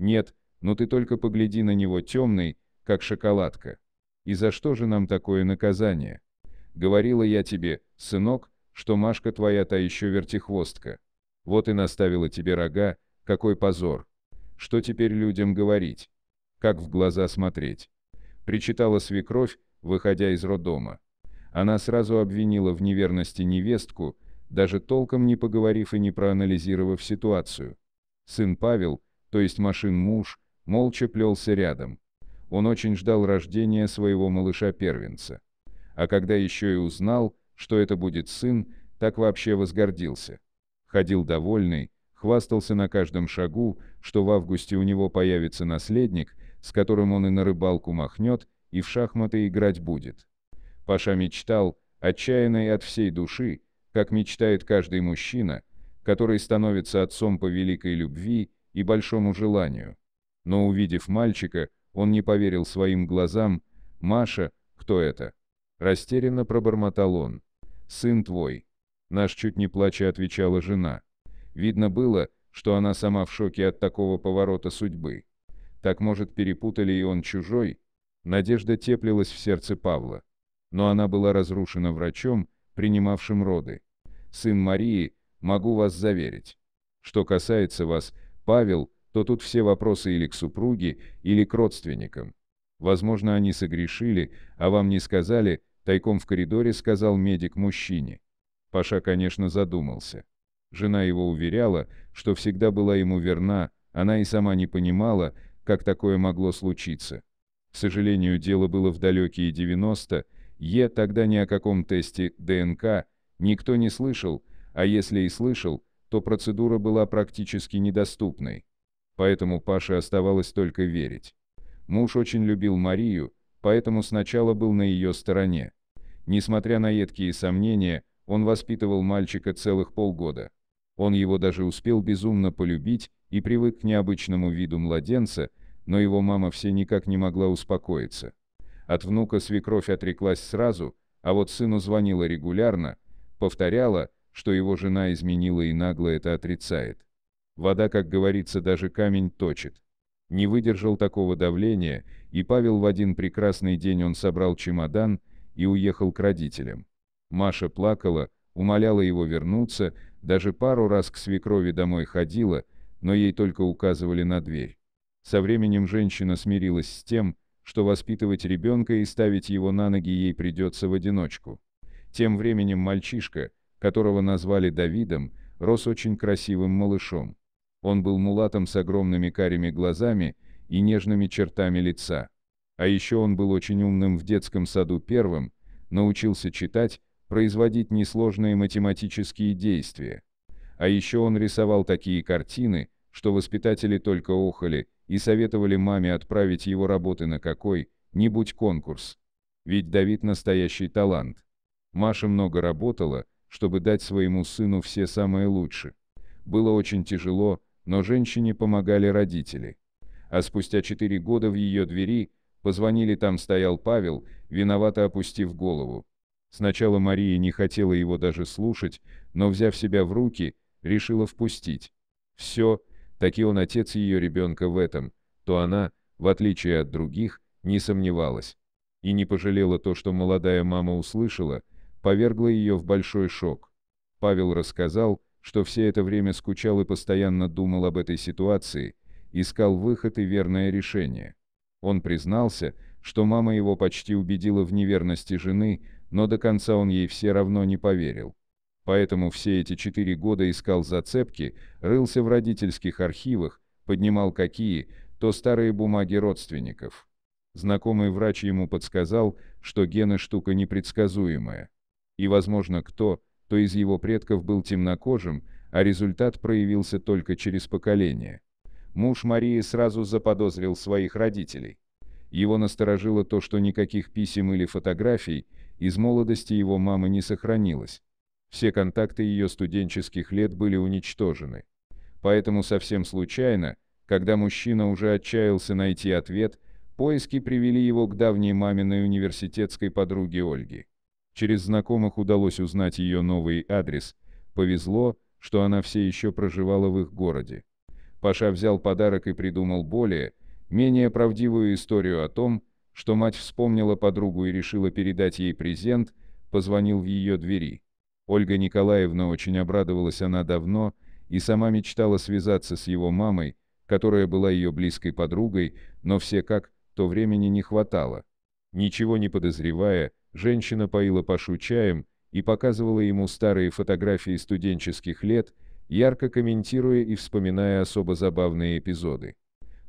Нет, но ну ты только погляди на него темный, как шоколадка. И за что же нам такое наказание? Говорила я тебе, сынок, что Машка твоя та еще вертихвостка. Вот и наставила тебе рога, какой позор. Что теперь людям говорить? Как в глаза смотреть? Причитала свекровь, выходя из роддома. Она сразу обвинила в неверности невестку, даже толком не поговорив и не проанализировав ситуацию. Сын Павел, то есть машин муж, молча плелся рядом. Он очень ждал рождения своего малыша-первенца. А когда еще и узнал, что это будет сын, так вообще возгордился. Ходил довольный, хвастался на каждом шагу, что в августе у него появится наследник, с которым он и на рыбалку махнет, и в шахматы играть будет. Паша мечтал, отчаянно от всей души, как мечтает каждый мужчина, который становится отцом по великой любви, и большому желанию. Но увидев мальчика, он не поверил своим глазам, «Маша, кто это?» Растерянно пробормотал он. «Сын твой». Наш чуть не плача отвечала жена. Видно было, что она сама в шоке от такого поворота судьбы. Так, может, перепутали и он чужой? Надежда теплилась в сердце Павла. Но она была разрушена врачом, принимавшим роды. «Сын Марии, могу вас заверить. Что касается вас, Павел, то тут все вопросы или к супруге, или к родственникам. Возможно, они согрешили, а вам не сказали, тайком в коридоре сказал медик мужчине. Паша, конечно, задумался. Жена его уверяла, что всегда была ему верна, она и сама не понимала, как такое могло случиться. К сожалению, дело было в далекие 90 е тогда ни о каком тесте ДНК никто не слышал, а если и слышал, то процедура была практически недоступной. Поэтому Паше оставалось только верить. Муж очень любил Марию, поэтому сначала был на ее стороне. Несмотря на едкие сомнения, он воспитывал мальчика целых полгода. Он его даже успел безумно полюбить и привык к необычному виду младенца, но его мама все никак не могла успокоиться. От внука свекровь отреклась сразу, а вот сыну звонила регулярно, повторяла – что его жена изменила и нагло это отрицает. Вода, как говорится, даже камень точит. Не выдержал такого давления, и Павел в один прекрасный день он собрал чемодан и уехал к родителям. Маша плакала, умоляла его вернуться, даже пару раз к свекрови домой ходила, но ей только указывали на дверь. Со временем женщина смирилась с тем, что воспитывать ребенка и ставить его на ноги ей придется в одиночку. Тем временем мальчишка – которого назвали Давидом, рос очень красивым малышом. Он был мулатом с огромными карими глазами и нежными чертами лица. А еще он был очень умным в детском саду первым, научился читать, производить несложные математические действия. А еще он рисовал такие картины, что воспитатели только охали и советовали маме отправить его работы на какой-нибудь конкурс. Ведь Давид настоящий талант. Маша много работала, чтобы дать своему сыну все самое лучшее. Было очень тяжело, но женщине помогали родители. А спустя четыре года в ее двери позвонили там стоял Павел, виновато опустив голову. Сначала Мария не хотела его даже слушать, но, взяв себя в руки, решила впустить. Все, таки он отец ее ребенка в этом, то она, в отличие от других, не сомневалась. И не пожалела то, что молодая мама услышала, повергло ее в большой шок. Павел рассказал, что все это время скучал и постоянно думал об этой ситуации, искал выход и верное решение. Он признался, что мама его почти убедила в неверности жены, но до конца он ей все равно не поверил. Поэтому все эти четыре года искал зацепки, рылся в родительских архивах, поднимал какие, то старые бумаги родственников. Знакомый врач ему подсказал, что гены штука непредсказуемая и, возможно, кто, то из его предков был темнокожим, а результат проявился только через поколение. Муж Марии сразу заподозрил своих родителей. Его насторожило то, что никаких писем или фотографий из молодости его мамы не сохранилось. Все контакты ее студенческих лет были уничтожены. Поэтому совсем случайно, когда мужчина уже отчаялся найти ответ, поиски привели его к давней маминой университетской подруге Ольге. Через знакомых удалось узнать ее новый адрес. Повезло, что она все еще проживала в их городе. Паша взял подарок и придумал более, менее правдивую историю о том, что мать вспомнила подругу и решила передать ей презент, позвонил в ее двери. Ольга Николаевна очень обрадовалась она давно и сама мечтала связаться с его мамой, которая была ее близкой подругой, но все как, то времени не хватало. Ничего не подозревая, женщина поила Пашу чаем и показывала ему старые фотографии студенческих лет, ярко комментируя и вспоминая особо забавные эпизоды.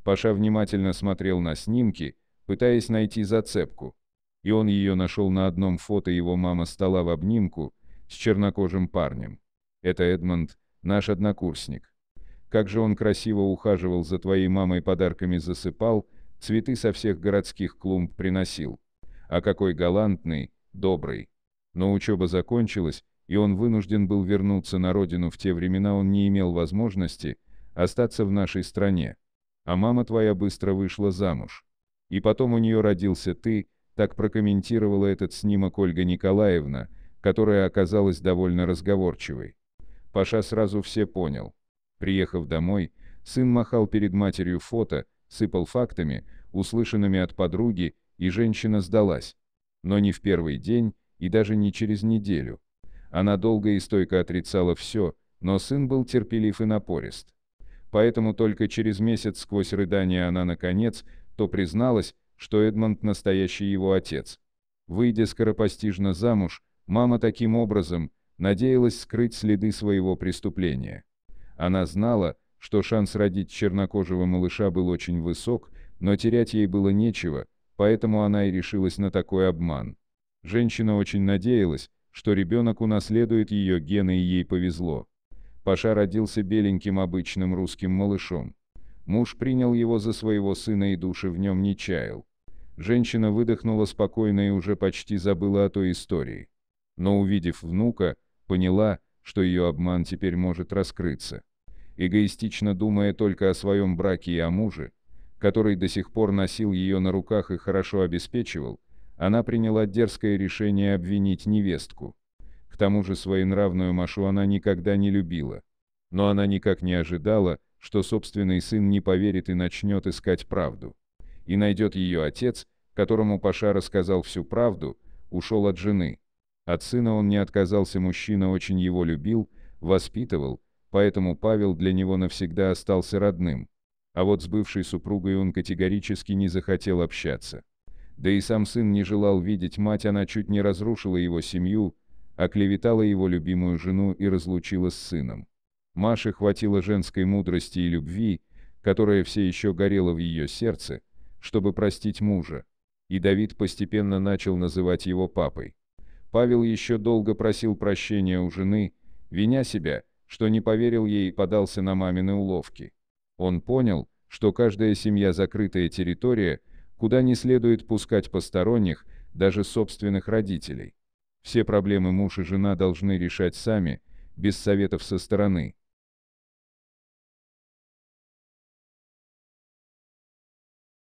Паша внимательно смотрел на снимки, пытаясь найти зацепку. И он ее нашел на одном фото его мама стала в обнимку с чернокожим парнем. Это Эдмонд, наш однокурсник. Как же он красиво ухаживал за твоей мамой, подарками засыпал, цветы со всех городских клумб приносил. А какой галантный, добрый. Но учеба закончилась, и он вынужден был вернуться на родину в те времена он не имел возможности остаться в нашей стране. А мама твоя быстро вышла замуж. И потом у нее родился ты, так прокомментировала этот снимок Ольга Николаевна, которая оказалась довольно разговорчивой. Паша сразу все понял. Приехав домой, сын махал перед матерью фото, сыпал фактами, услышанными от подруги, и женщина сдалась. Но не в первый день и даже не через неделю. Она долго и стойко отрицала все, но сын был терпелив и напорист. Поэтому только через месяц сквозь рыдания она наконец, то призналась, что Эдмонд настоящий его отец. Выйдя скоропостижно замуж, мама таким образом надеялась скрыть следы своего преступления. Она знала, что шанс родить чернокожего малыша был очень высок, но терять ей было нечего, поэтому она и решилась на такой обман. Женщина очень надеялась, что ребенок унаследует ее гены и ей повезло. Паша родился беленьким обычным русским малышом. Муж принял его за своего сына и души в нем не чаял. Женщина выдохнула спокойно и уже почти забыла о той истории. Но увидев внука, поняла, что ее обман теперь может раскрыться эгоистично думая только о своем браке и о муже, который до сих пор носил ее на руках и хорошо обеспечивал, она приняла дерзкое решение обвинить невестку. К тому же своенравную Машу она никогда не любила. Но она никак не ожидала, что собственный сын не поверит и начнет искать правду. И найдет ее отец, которому Паша рассказал всю правду, ушел от жены. От сына он не отказался, мужчина очень его любил, воспитывал, поэтому Павел для него навсегда остался родным. А вот с бывшей супругой он категорически не захотел общаться. Да и сам сын не желал видеть мать, она чуть не разрушила его семью, оклеветала его любимую жену и разлучила с сыном. Маше хватило женской мудрости и любви, которая все еще горела в ее сердце, чтобы простить мужа. И Давид постепенно начал называть его папой. Павел еще долго просил прощения у жены, виня себя – что не поверил ей и подался на мамины уловки. Он понял, что каждая семья закрытая территория, куда не следует пускать посторонних, даже собственных родителей. Все проблемы муж и жена должны решать сами, без советов со стороны.